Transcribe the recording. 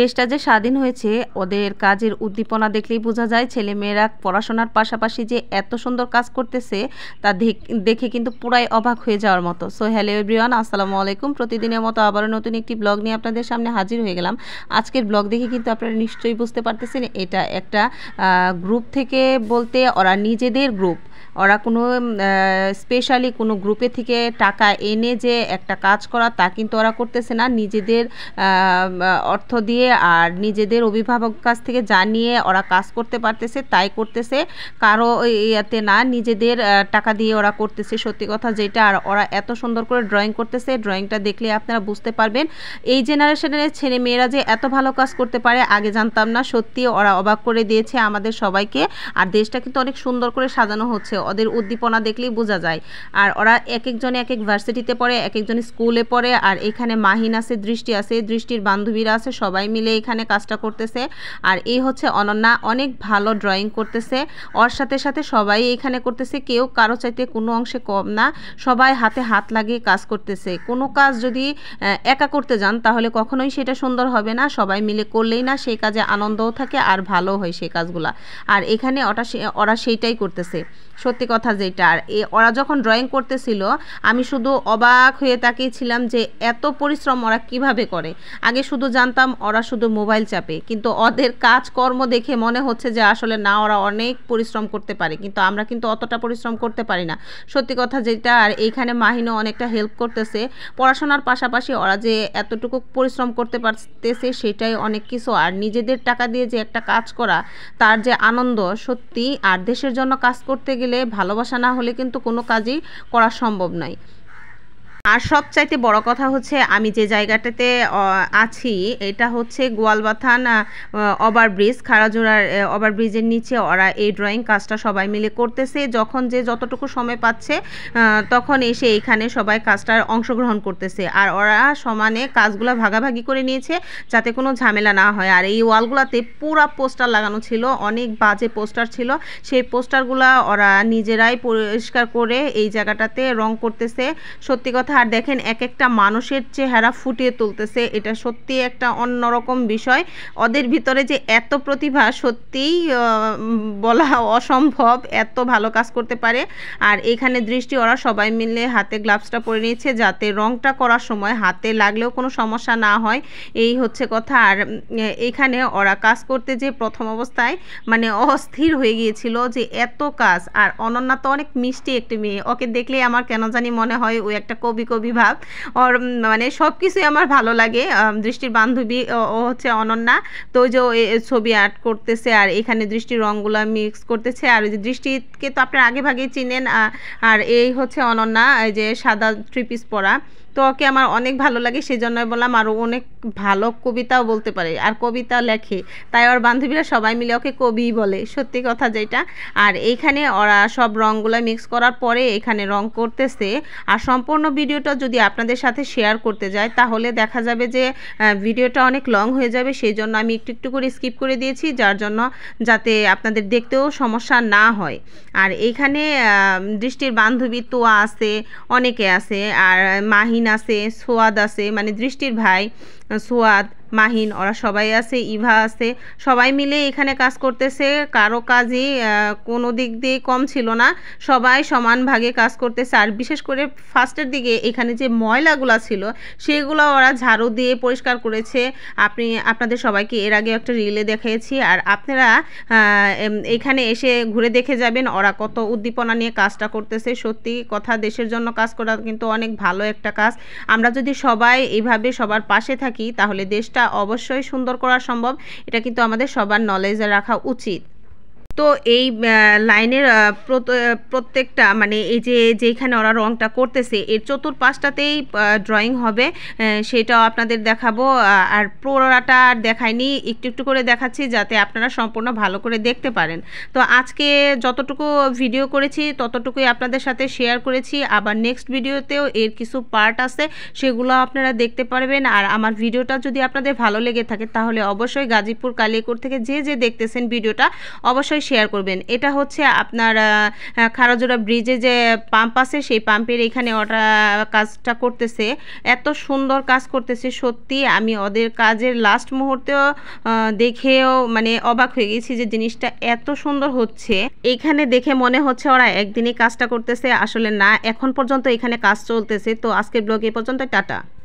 দেশটা যে স্বাধীন হয়েছে ওদের কাজের উদ্দীপনা দেখলেই বোঝা যায় ছেলে মেয়েরা পড়াশোনার পাশাপাশি যে এত সুন্দর কাজ করতেছে তা দেখে কিন্তু পুরাই অবাক হয়ে যাওয়ার মতো সো হ্যালো এভরিওয়ান আসসালামু আলাইকুম প্রতিদিনের মতো আবারও নতুন একটি ব্লগ নিয়ে আপনাদের সামনে হাজির হয়ে গেলাম আজকের ব্লগ দেখে কিন্তু আপনারা নিশ্চয়ই বুঝতে পারতেছেন এটা একটা গ্রুপ থেকে বলতে ওরা নিজেদের গ্রুপ ওরা কোনো স্পেশালি কোনো গ্রুপে থেকে টাকা এনে যে একটা কাজ করা তা কিন্তু ওরা করতেছে না নিজেদের অর্থ দিয়ে আর নিজেদের অভিভাবক কাছ থেকে জানিয়ে ওরা কাজ করতে পারতেছে তাই করতেছে কারো ইয়াতে না নিজেদের টাকা দিয়ে ওরা করতেছে সত্যি কথা যেটা আর ওরা এত সুন্দর করে ড্রয়িং করতেছে ড্রয়িংটা দেখলে আপনারা বুঝতে পারবেন এই জেনারেশনের ছেলে মেয়েরা যে এত ভালো কাজ করতে পারে আগে জানতাম না সত্যি ওরা অবাক করে দিয়েছে আমাদের সবাইকে আর দেশটা কিন্তু অনেক সুন্দর করে সাজানো হচ্ছে ওদের উদ্দীপনা দেখলেই বোঝা যায় আর ওরা এক একজনে এক এক ভার্সিটিতে পড়ে এক একজন স্কুলে পড়ে আর এখানে মাহিন আছে দৃষ্টি আছে দৃষ্টির বান্ধবীরা আছে সবাই মিলে এখানে কাজটা করতেছে আর এই হচ্ছে অনন্যা অনেক ভালো ড্রয়িং করতেছে ওর সাথে সাথে সবাই এখানে করতেছে কেউ কারো চাইতে কোনো অংশে কম না সবাই হাতে হাত লাগিয়ে কাজ করতেছে কোনো কাজ যদি একা করতে যান তাহলে কখনোই সেটা সুন্দর হবে না সবাই মিলে করলেই না সেই কাজে আনন্দও থাকে আর ভালো হয় সেই কাজগুলা আর এখানে ওটা ওরা সেইটাই করতেছে সত্যি সত্যি কথা যেটা আর এ ওরা যখন ড্রয়িং করতেছিল আমি শুধু অবাক হয়ে তাকিয়েছিলাম যে এত পরিশ্রম ওরা কিভাবে করে আগে শুধু জানতাম ওরা শুধু মোবাইল চাপে কিন্তু ওদের কাজকর্ম দেখে মনে হচ্ছে যে আসলে না ওরা অনেক পরিশ্রম করতে পারে কিন্তু আমরা কিন্তু অতটা পরিশ্রম করতে পারি না সত্যি কথা যেটা আর এইখানে মাহিনও অনেকটা হেল্প করতেছে পড়াশোনার পাশাপাশি ওরা যে এতটুকু পরিশ্রম করতে পারতেছে সেটাই অনেক কিছু আর নিজেদের টাকা দিয়ে যে একটা কাজ করা তার যে আনন্দ সত্যি আর দেশের জন্য কাজ করতে গেলে ভালোবাসা না হলে কিন্তু কোনো কাজই করা সম্ভব নয় আর সবচাইতে বড় কথা হচ্ছে আমি যে জায়গাটাতে আছি এটা হচ্ছে গোয়ালবাথান ওভারব্রিজ খাড়াজোড়ার ওভারব্রিজের নিচে ওরা এই ড্রয়িং কাজটা সবাই মিলে করতেছে যখন যে যতটুকু সময় পাচ্ছে তখন এসে এইখানে সবাই কাজটার অংশগ্রহণ করতেছে আর ওরা সমানে কাজগুলো ভাগাভাগি করে নিয়েছে যাতে কোনো ঝামেলা না হয় আর এই ওয়ালগুলোতে পুরা পোস্টার লাগানো ছিল অনেক বাজে পোস্টার ছিল সেই পোস্টারগুলো ওরা নিজেরাই পরিষ্কার করে এই জায়গাটাতে রং করতেছে সত্যি কথা আর দেখেন এক একটা মানুষের চেহারা ফুটিয়ে তুলতেছে এটা সত্যি একটা অন্যরকম বিষয় ওদের ভিতরে যে এত প্রতিভা সত্যিই বলা অসম্ভব এত ভালো কাজ করতে পারে আর এখানে দৃষ্টি ওরা সবাই মিলে হাতে গ্লাভসটা পরে নিয়েছে যাতে রংটা করার সময় হাতে লাগলেও কোনো সমস্যা না হয় এই হচ্ছে কথা আর এখানে ওরা কাজ করতে যে প্রথম অবস্থায় মানে অস্থির হয়ে গিয়েছিল যে এত কাজ আর অনন্যা তো অনেক মিষ্টি একটি মেয়ে ওকে দেখলে আমার কেন জানি মনে হয় ও একটা কবি কবি কবি ভাব ওর মানে সব কিছুই আমার ভালো লাগে দৃষ্টির বান্ধবী ও হচ্ছে অনন্যা তো যে ছবি আর্ট করতেছে আর এখানে দৃষ্টির রঙগুলো মিক্স করতেছে আর যে দৃষ্টিকে তো আপনার আগে ভাগেই চিনেন আর এই হচ্ছে অনন্যা যে সাদা থ্রি পিস পরা তো ওকে আমার অনেক ভালো লাগে সেই জন্য বললাম আরও অনেক ভালো কবিতাও বলতে পারে আর কবিতা লেখে তাই ওর বান্ধবীরা সবাই মিলে ওকে কবি বলে সত্যি কথা যেটা আর এইখানে ওরা সব রঙগুলো মিক্স করার পরে এখানে রং করতেছে আর সম্পূর্ণ ভিডিওটা যদি আপনাদের সাথে শেয়ার করতে যায় তাহলে দেখা যাবে যে ভিডিওটা অনেক লং হয়ে যাবে সেই জন্য আমি একটু একটু করে স্কিপ করে দিয়েছি যার জন্য যাতে আপনাদের দেখতেও সমস্যা না হয় আর এইখানে দৃষ্টির বান্ধবী তোয়া আছে অনেকে আছে আর মাহি আমিন আছে সোয়াদ আছে মানে দৃষ্টির ভাই সোয়াদ মাহিন ওরা সবাই আছে ইভা আছে সবাই মিলে এখানে কাজ করতেছে কারো কাজই কোনো দিক দিয়ে কম ছিল না সবাই সমান ভাগে কাজ করতেছে আর বিশেষ করে ফার্স্টের দিকে এখানে যে ময়লাগুলো ছিল সেগুলো ওরা ঝাড়ু দিয়ে পরিষ্কার করেছে আপনি আপনাদের সবাইকে এর আগে একটা রিলে দেখিয়েছি আর আপনারা এখানে এসে ঘুরে দেখে যাবেন ওরা কত উদ্দীপনা নিয়ে কাজটা করতেছে সত্যি কথা দেশের জন্য কাজ করা কিন্তু অনেক ভালো একটা কাজ আমরা যদি সবাই এইভাবে সবার পাশে থাকি তাহলে দেশটা অবশ্যই সুন্দর করা সম্ভব এটা কিন্তু আমাদের সবার নলেজে রাখা উচিত তো এই লাইনের প্রত্যেকটা মানে এই যে যেখানে ওরা রঙটা করতেছে এর চতুর্পাশটাতেই ড্রয়িং হবে সেটাও আপনাদের দেখাবো আর পুরোটা আর দেখাইনি একটু একটু করে দেখাচ্ছি যাতে আপনারা সম্পূর্ণ ভালো করে দেখতে পারেন তো আজকে যতটুকু ভিডিও করেছি ততটুকুই আপনাদের সাথে শেয়ার করেছি আবার নেক্সট ভিডিওতেও এর কিছু পার্ট আছে সেগুলো আপনারা দেখতে পারবেন আর আমার ভিডিওটা যদি আপনাদের ভালো লেগে থাকে তাহলে অবশ্যই গাজীপুর কালিয়াকুর থেকে যে যে দেখতেছেন ভিডিওটা অবশ্যই শেয়ার করবেন এটা হচ্ছে আপনার খারাজোড়া ব্রিজে যে পাম্প আছে সেই পাম্পের এখানে ওটা কাজটা করতেছে এত সুন্দর কাজ করতেছে সত্যি আমি ওদের কাজের লাস্ট মুহূর্তেও দেখেও মানে অবাক হয়ে গেছি যে জিনিসটা এত সুন্দর হচ্ছে এখানে দেখে মনে হচ্ছে ওরা একদিনই কাজটা করতেছে আসলে না এখন পর্যন্ত এখানে কাজ চলতেছে তো আজকের ব্লগ এ পর্যন্ত টাটা